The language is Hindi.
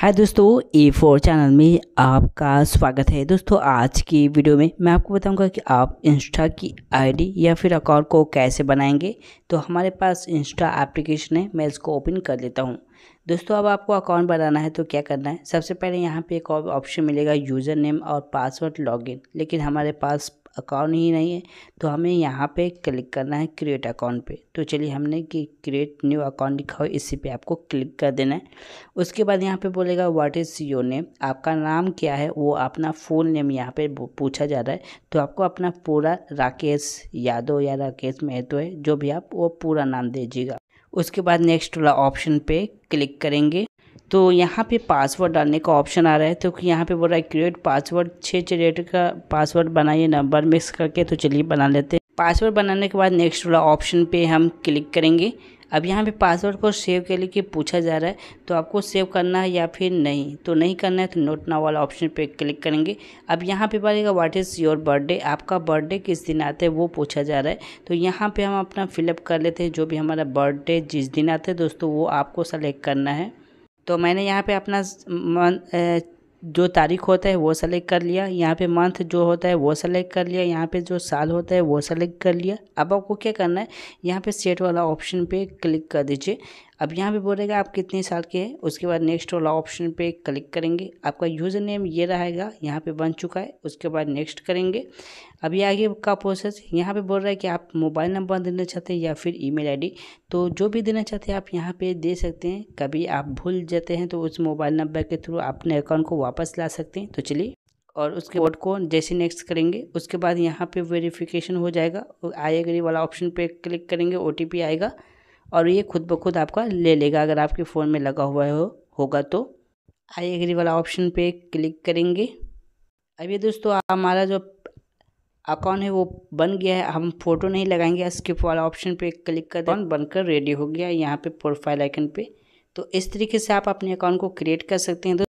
हाय दोस्तों ए फोर चैनल में आपका स्वागत है दोस्तों आज की वीडियो में मैं आपको बताऊंगा कि आप इंस्टा की आईडी या फिर अकाउंट को कैसे बनाएंगे तो हमारे पास इंस्टा एप्लीकेशन है मैं इसको ओपन कर लेता हूं दोस्तों अब आपको अकाउंट बनाना है तो क्या करना है सबसे पहले यहाँ पे एक ऑप्शन मिलेगा यूज़र नेम और पासवर्ड लॉग लेकिन हमारे पास अकाउंट ही नहीं है तो हमें यहाँ पे क्लिक करना है क्रिएट अकाउंट पे तो चलिए हमने कि क्रिएट न्यू अकाउंट लिखा हो इसी पे आपको क्लिक कर देना है उसके बाद यहाँ पे बोलेगा व्हाट इज़ योर नेम आपका नाम क्या है वो अपना फुल नेम यहाँ पे पूछा जा रहा है तो आपको अपना पूरा राकेश यादव या राकेश महतो है जो भी आप वो पूरा नाम दीजिएगा उसके बाद नेक्स्ट वाला ऑप्शन पे क्लिक करेंगे तो यहाँ पे पासवर्ड डालने का ऑप्शन आ रहा है तो यहाँ पे बोल रहा है क्रिएट पासवर्ड छः डिजिट का पासवर्ड बनाइए नंबर मिक्स करके तो चलिए बना लेते हैं पासवर्ड बनाने के बाद नेक्स्ट वाला ऑप्शन पे हम क्लिक करेंगे अब यहाँ पे पासवर्ड को सेव के लिए पूछा जा रहा है तो आपको सेव करना है या फिर नहीं तो नहीं करना है तो नोट ना वाला ऑप्शन पे क्लिक करेंगे अब यहाँ पे बोलेगा व्हाट इज़ योर बर्थडे आपका बर्थडे किस दिन आता है वो पूछा जा रहा है तो यहाँ पे हम अपना फिलअप कर लेते हैं जो भी हमारा बर्थडे जिस दिन आता है दोस्तों वो आपको सेलेक्ट करना है तो मैंने यहाँ पे अपना जो तारीख होता है वो सेलेक्ट कर लिया यहाँ पे मंथ जो होता है वो सेलेक्ट कर लिया यहाँ पे जो साल होता है वो सेलेक्ट कर लिया अब आपको क्या करना है यहाँ पे सेट वाला ऑप्शन पे क्लिक कर दीजिए अब यहाँ पे बोलेगा आप कितने साल के हैं उसके बाद नेक्स्ट वाला ऑप्शन पे क्लिक करेंगे आपका यूज़र नेम ये रहेगा यहाँ पे बन चुका है उसके बाद नेक्स्ट करेंगे अभी आगे का प्रोसेस यहाँ पे बोल रहा है कि आप मोबाइल नंबर देना चाहते हैं या फिर ईमेल आईडी तो जो भी देना चाहते हैं आप यहाँ पे दे सकते हैं कभी आप भूल जाते हैं तो उस मोबाइल नंबर के थ्रू अपने अकाउंट को वापस ला सकते हैं तो चलिए और उसके वोट को जैसे नेक्स्ट करेंगे उसके बाद यहाँ पर वेरिफिकेशन हो जाएगा आई एग्री वाला ऑप्शन पर क्लिक करेंगे ओ आएगा और ये खुद ब खुद आपका ले लेगा अगर आपके फ़ोन में लगा हुआ हो होगा तो आई एग्री वाला ऑप्शन पे क्लिक करेंगे अब ये दोस्तों हमारा जो अकाउंट है वो बन गया है हम फ़ोटो नहीं लगाएंगे स्किप वाला ऑप्शन पे क्लिक कर अकाउंट बनकर रेडी हो गया यहाँ पे प्रोफाइल आइकन पे तो इस तरीके से आप अपने अकाउंट को क्रिएट कर सकते हैं